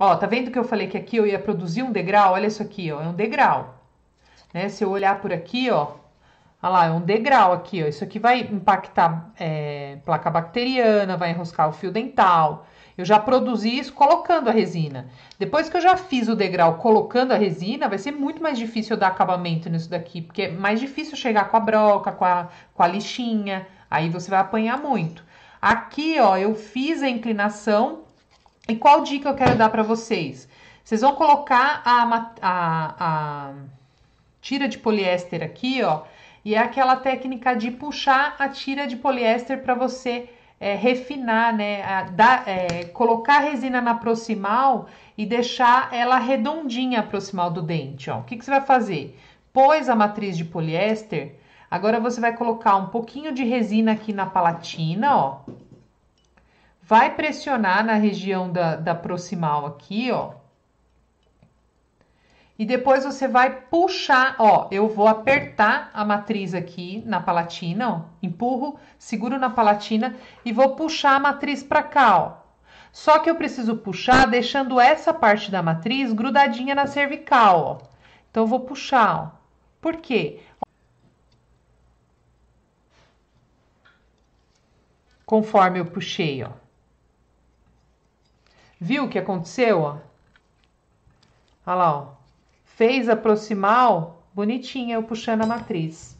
Ó, tá vendo que eu falei que aqui eu ia produzir um degrau? Olha isso aqui, ó, é um degrau. Né? Se eu olhar por aqui, ó, olha lá, é um degrau aqui, ó. Isso aqui vai impactar é, placa bacteriana, vai enroscar o fio dental. Eu já produzi isso colocando a resina. Depois que eu já fiz o degrau colocando a resina, vai ser muito mais difícil eu dar acabamento nisso daqui, porque é mais difícil chegar com a broca, com a, com a lixinha, aí você vai apanhar muito. Aqui, ó, eu fiz a inclinação e qual dica eu quero dar para vocês? Vocês vão colocar a, a, a tira de poliéster aqui, ó, e é aquela técnica de puxar a tira de poliéster para você é, refinar, né? A, da, é, colocar a resina na proximal e deixar ela redondinha a proximal do dente. Ó. O que, que você vai fazer? Pôs a matriz de poliéster, agora você vai colocar um pouquinho de resina aqui na palatina, ó, vai pressionar na região da, da proximal aqui, ó. E depois você vai puxar, ó, eu vou apertar a matriz aqui na palatina, ó, empurro, seguro na palatina e vou puxar a matriz para cá, ó. Só que eu preciso puxar deixando essa parte da matriz grudadinha na cervical, ó. Então eu vou puxar, ó. Por quê? Conforme eu puxei, ó. Viu o que aconteceu? Ó? Olha lá, ó. Fez aproximar proximal, bonitinha eu puxando a matriz.